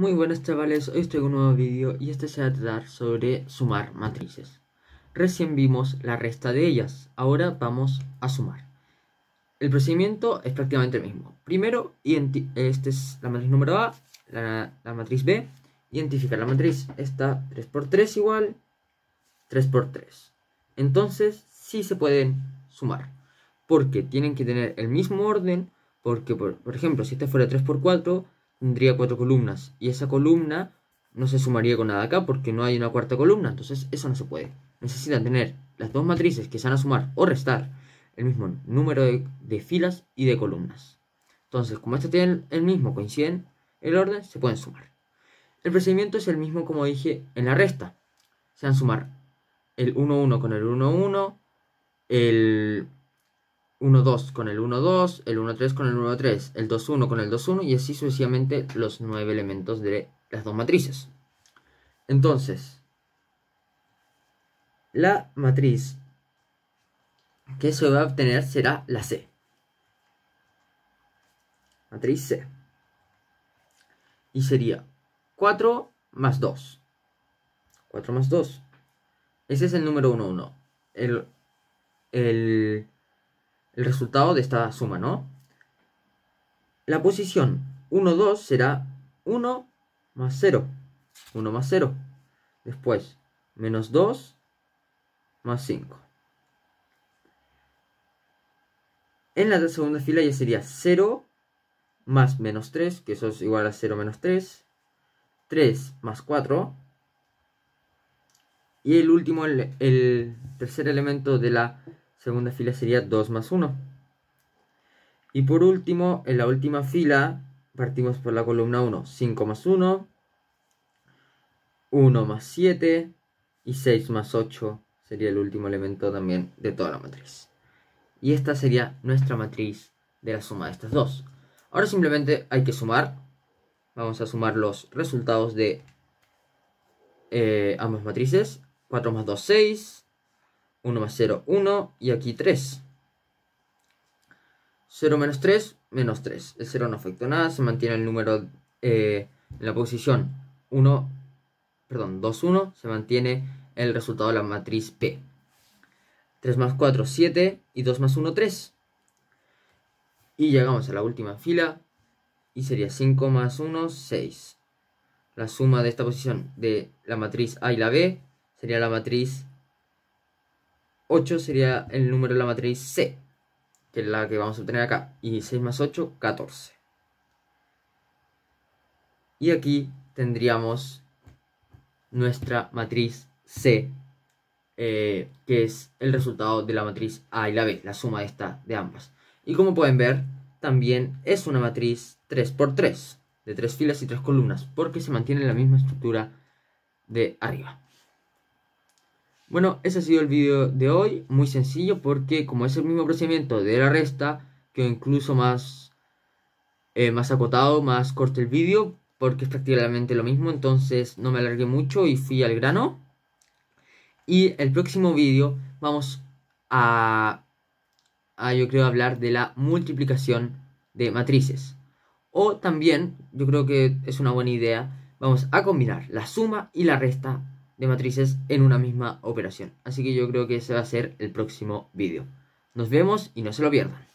Muy buenas chavales, hoy estoy con un nuevo vídeo y este se va a tratar sobre sumar matrices. Recién vimos la resta de ellas, ahora vamos a sumar. El procedimiento es prácticamente el mismo. Primero, esta es la matriz número A, la, matriz B, identificar la matriz. Esta 3x3 igual 3x3. Entonces, sí se pueden sumar, porque tienen que tener el mismo orden, porque por, por ejemplo, si esta fuera 3x4, tendría cuatro columnas. Y esa columna no se sumaría con nada acá porque no hay una cuarta columna. Entonces eso no se puede. Necesitan tener las dos matrices que se van a sumar o restar el mismo número de, filas y de columnas. Entonces, como este tiene el mismo, coinciden el orden, se pueden sumar. El procedimiento es el mismo como dije en la resta. Se van a sumar el 1-1 con el 1-1, el 1-2 con el 1-2, el 1-3 con el 1-3, el 2-1 con el 2-1 y así sucesivamente los nueve elementos de las dos matrices. Entonces, la matriz que se va a obtener será la C. Matriz C. Y sería 4 más 2. 4 más 2. Ese es el número 1, 1. El, el el resultado de esta suma, ¿no? La posición 1, 2 será 1 más 0. 1 más 0. Después, menos 2 más 5. En la segunda fila ya sería 0 más menos 3, que eso es igual a 0 menos 3. 3 más 4. Y el último, el, el tercer elemento de la segunda fila sería 2 más 1. Y por último, en la última fila, partimos por la columna 1, 5 más 1, 1 más 7 y 6 más 8 sería el último elemento también de toda la matriz. Y esta sería nuestra matriz de la suma de estas dos. Ahora simplemente hay que sumar. Vamos a sumar los resultados de eh, ambas matrices. 4 más 2, 6. 1 más 0, 1 y aquí 3. 0 menos 3, menos 3. El 0 no afecta nada, se mantiene el número eh, en la posición 1, perdón, 2, 1, se mantiene el resultado de la matriz P. 3 más 4, 7 y 2 más 1, 3. Y llegamos a la última fila y sería 5 más 1, 6. La suma de esta posición de la matriz A y la B sería la matriz 8 sería el número de la matriz C, que es la que vamos a obtener acá. Y 6 más 8, 14. Y aquí tendríamos nuestra matriz C, eh, que es el resultado de la matriz A y la B, la suma de, esta, de ambas. Y como pueden ver, también es una matriz 3x3, de tres filas y tres columnas, porque se mantiene la misma estructura de arriba. Bueno, ese ha sido el vídeo de hoy, muy sencillo porque como es el mismo procedimiento de la resta, que incluso más, eh, más acotado, más corto el vídeo, porque es prácticamente lo mismo, entonces no me alargué mucho y fui al grano. Y el próximo vídeo vamos a, a, yo creo, hablar de la multiplicación de matrices. O también, yo creo que es una buena idea, vamos a combinar la suma y la resta de matrices en una misma operación. Así que yo creo que ese va a ser el próximo vídeo. Nos vemos y no se lo pierdan.